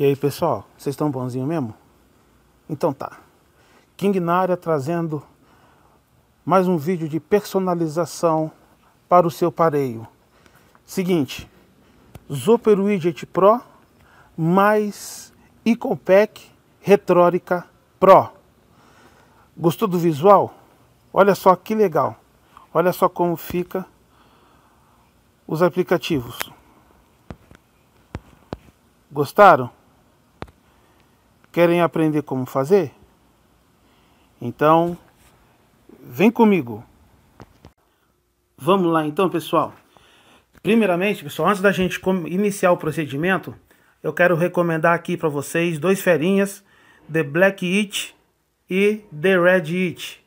E aí, pessoal, vocês estão bonzinho mesmo? Então tá. King na área trazendo mais um vídeo de personalização para o seu pareio. Seguinte, Zoper Widget Pro mais Iconpack Retrórica Pro. Gostou do visual? Olha só que legal. Olha só como fica os aplicativos. Gostaram? Querem aprender como fazer? Então, vem comigo. Vamos lá então, pessoal. Primeiramente, pessoal, antes da gente iniciar o procedimento, eu quero recomendar aqui para vocês dois ferinhas, The Black It e The Red It.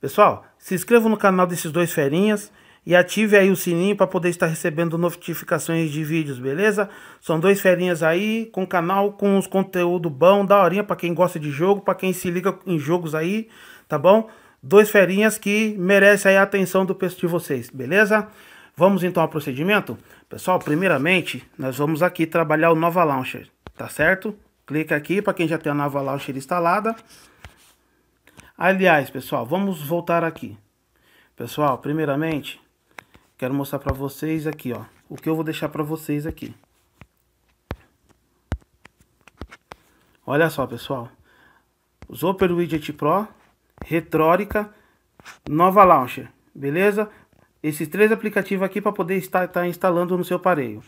Pessoal, se inscrevam no canal desses dois ferinhas e ative aí o sininho para poder estar recebendo notificações de vídeos, beleza? São dois ferinhas aí com canal com os conteúdo bom, horinha para quem gosta de jogo, para quem se liga em jogos aí, tá bom? Dois ferinhas que merece aí a atenção do preço de vocês, beleza? Vamos então ao procedimento? Pessoal, primeiramente, nós vamos aqui trabalhar o Nova Launcher, tá certo? Clica aqui para quem já tem a Nova Launcher instalada. Aliás, pessoal, vamos voltar aqui. Pessoal, primeiramente, Quero mostrar para vocês aqui, ó, o que eu vou deixar para vocês aqui. Olha só, pessoal. Zoper Widget Pro, Retrórica, Nova Launcher, beleza? Esses três aplicativos aqui para poder estar, estar tá instalando no seu aparelho.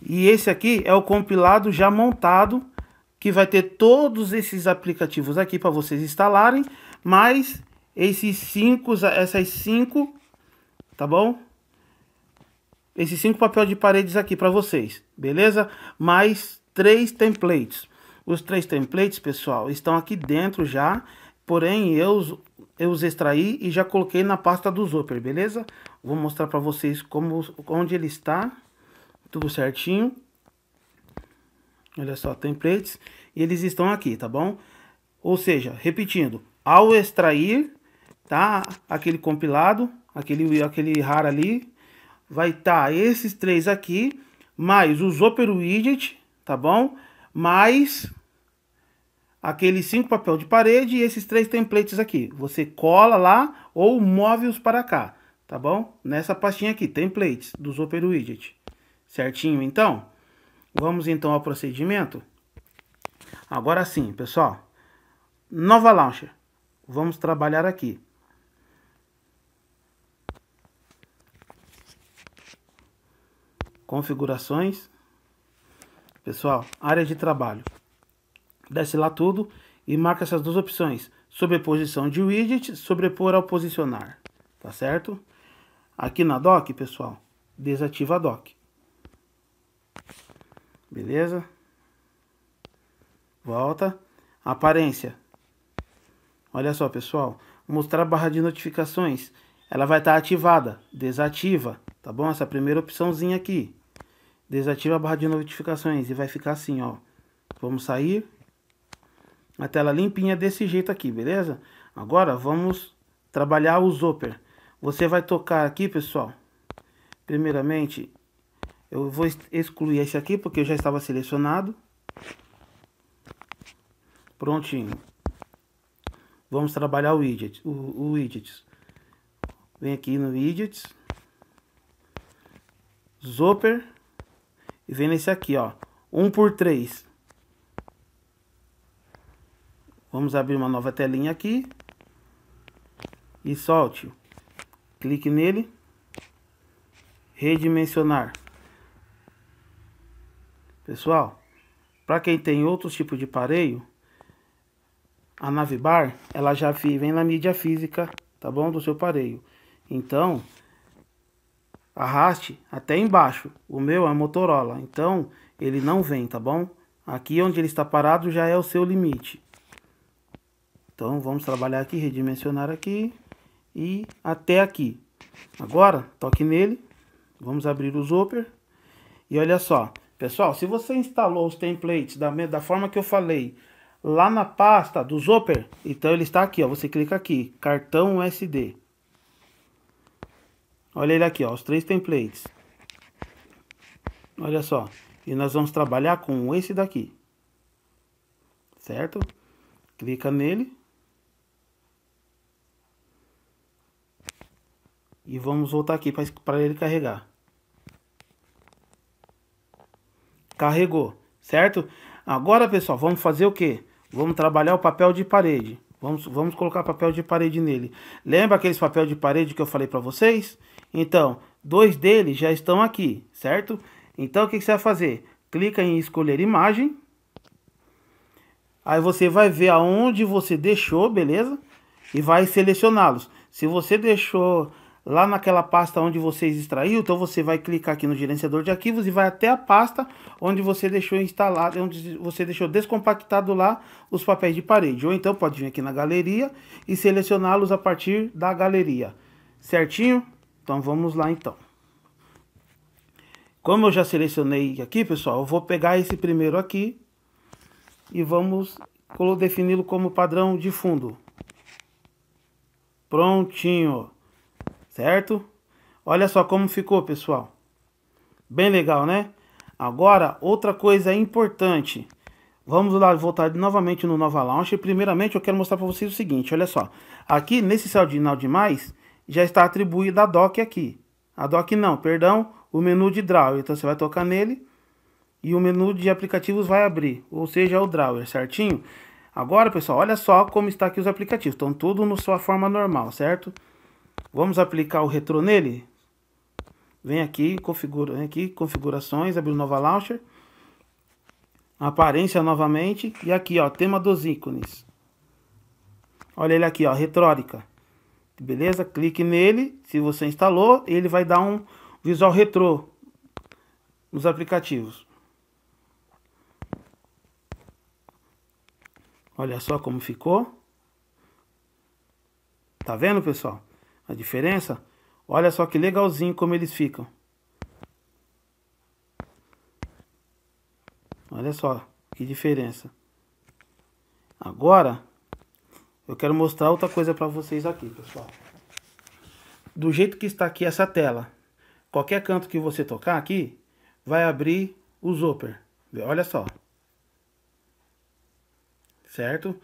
E esse aqui é o compilado já montado, que vai ter todos esses aplicativos aqui para vocês instalarem, mais esses cinco, essas cinco tá bom? Esses cinco papéis de paredes aqui para vocês, beleza? Mais três templates. Os três templates, pessoal, estão aqui dentro já, porém eu, eu os extraí e já coloquei na pasta do Zooper, beleza? Vou mostrar para vocês como, onde ele está, tudo certinho. Olha só, templates, e eles estão aqui, tá bom? Ou seja, repetindo, ao extrair, tá? Aquele compilado, aquele, aquele raro ali, vai estar tá esses três aqui, mais os Open Widget, tá bom? Mais aqueles cinco papel de parede e esses três templates aqui. Você cola lá ou move-os para cá, tá bom? Nessa pastinha aqui, templates dos Open Widget. Certinho, então? Vamos então ao procedimento? Agora sim, pessoal. Nova Launcher. Vamos trabalhar aqui. configurações. Pessoal, área de trabalho. Desce lá tudo e marca essas duas opções. Sobreposição de widget, sobrepor ao posicionar. Tá certo? Aqui na dock, pessoal, desativa a dock. Beleza? Volta. Aparência. Olha só, pessoal. Mostrar a barra de notificações. Ela vai estar tá ativada. Desativa, tá bom? Essa primeira opçãozinha aqui. Desativa a barra de notificações e vai ficar assim, ó. Vamos sair. A tela limpinha desse jeito aqui, beleza? Agora vamos trabalhar o zopper Você vai tocar aqui, pessoal. Primeiramente, eu vou excluir esse aqui porque eu já estava selecionado. Prontinho. Vamos trabalhar o widget, o, o widgets. Vem aqui no widgets. zopper e vem nesse aqui, ó. 1 por 3. Vamos abrir uma nova telinha aqui. E solte. Clique nele. Redimensionar. Pessoal, para quem tem outros tipos de pareio, a navbar, ela já vem na mídia física, tá bom? Do seu pareio. Então, arraste até embaixo. O meu é Motorola, então ele não vem, tá bom? Aqui onde ele está parado já é o seu limite. Então vamos trabalhar aqui, redimensionar aqui e até aqui. Agora, toque nele, vamos abrir o Zoper e olha só. Pessoal, se você instalou os templates da, da forma que eu falei lá na pasta do Zoper, então ele está aqui, ó, você clica aqui, cartão SD. Olha ele aqui, ó, os três templates. Olha só. E nós vamos trabalhar com esse daqui. Certo? Clica nele. E vamos voltar aqui para ele carregar. Carregou, certo? Agora, pessoal, vamos fazer o quê? Vamos trabalhar o papel de parede. Vamos, vamos colocar papel de parede nele. Lembra aqueles papel de parede que eu falei para vocês? Então, dois deles já estão aqui, certo? Então, o que, que você vai fazer? Clica em escolher imagem. Aí você vai ver aonde você deixou, beleza? E vai selecioná-los. Se você deixou lá naquela pasta onde vocês extraiu, então você vai clicar aqui no gerenciador de arquivos e vai até a pasta onde você deixou instalado, onde você deixou descompactado lá os papéis de parede. Ou então pode vir aqui na galeria e selecioná-los a partir da galeria. Certinho? Então vamos lá então. Como eu já selecionei aqui, pessoal, eu vou pegar esse primeiro aqui e vamos defini-lo como padrão de fundo. Prontinho certo? Olha só como ficou, pessoal. Bem legal, né? Agora, outra coisa importante. Vamos lá, voltar novamente no Nova Launcher. Primeiramente, eu quero mostrar para vocês o seguinte, olha só. Aqui, nesse céu de mais, já está atribuída a dock aqui. A dock não, perdão, o menu de drawer. Então, você vai tocar nele e o menu de aplicativos vai abrir, ou seja, o drawer, certinho? Agora, pessoal, olha só como está aqui os aplicativos. Estão tudo na sua forma normal, Certo? Vamos aplicar o retrô nele? Vem aqui, configura, vem aqui, configurações, abriu nova launcher. Aparência novamente. E aqui, ó, tema dos ícones. Olha ele aqui, ó, retrórica. Beleza? Clique nele. Se você instalou, ele vai dar um visual retrô nos aplicativos. Olha só como ficou. Tá vendo, pessoal? a diferença. Olha só que legalzinho como eles ficam. Olha só que diferença. Agora, eu quero mostrar outra coisa para vocês aqui, pessoal. Do jeito que está aqui essa tela, qualquer canto que você tocar aqui, vai abrir o zooper. Olha só. Certo?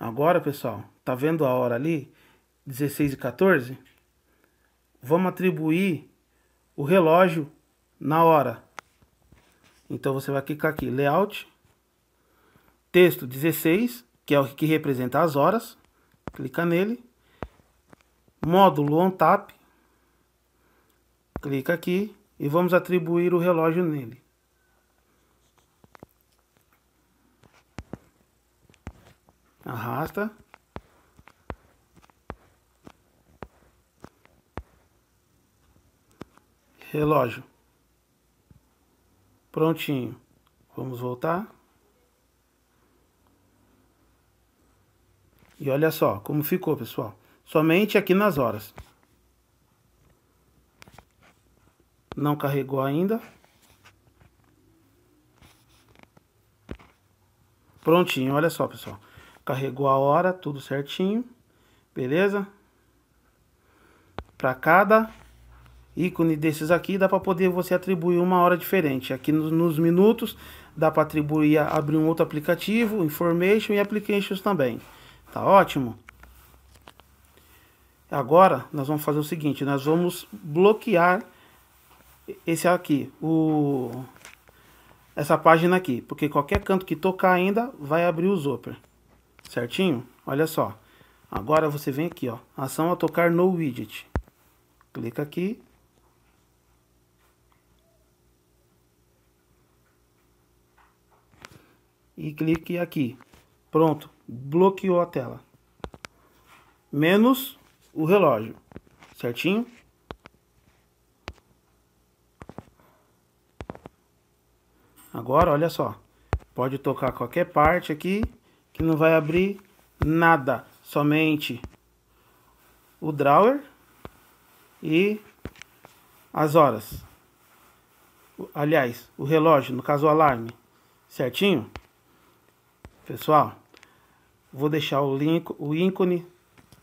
Agora, pessoal, tá vendo a hora ali? 16 e 14, vamos atribuir o relógio na hora. Então você vai clicar aqui, layout, texto 16, que é o que representa as horas, clica nele, módulo on tap, clica aqui e vamos atribuir o relógio nele. Arrasta. relógio. Prontinho. Vamos voltar. E olha só como ficou, pessoal. Somente aqui nas horas. Não carregou ainda. Prontinho, olha só, pessoal. Carregou a hora, tudo certinho. Beleza? Para cada ícone desses aqui, dá para poder você atribuir uma hora diferente. Aqui nos, nos minutos, dá para atribuir, abrir um outro aplicativo, Information e Applications também. Tá ótimo? Agora, nós vamos fazer o seguinte, nós vamos bloquear esse aqui, o, essa página aqui, porque qualquer canto que tocar ainda vai abrir o Zoper, certinho? Olha só, agora você vem aqui, ó, ação a tocar no widget, clica aqui, e clique aqui. Pronto, bloqueou a tela. Menos o relógio, certinho? Agora, olha só, pode tocar qualquer parte aqui que não vai abrir nada, somente o drawer e as horas. Aliás, o relógio, no caso o alarme, certinho? Pessoal, vou deixar o link, o ícone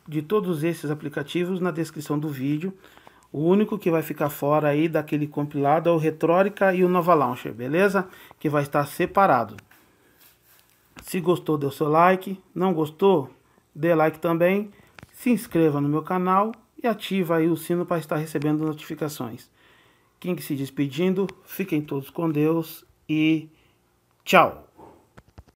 de todos esses aplicativos na descrição do vídeo. O único que vai ficar fora aí daquele compilado é o Retórica e o Nova Launcher, beleza? Que vai estar separado. Se gostou, dê o seu like. Não gostou? Dê like também. Se inscreva no meu canal e ativa aí o sino para estar recebendo notificações. King se despedindo. Fiquem todos com Deus e tchau!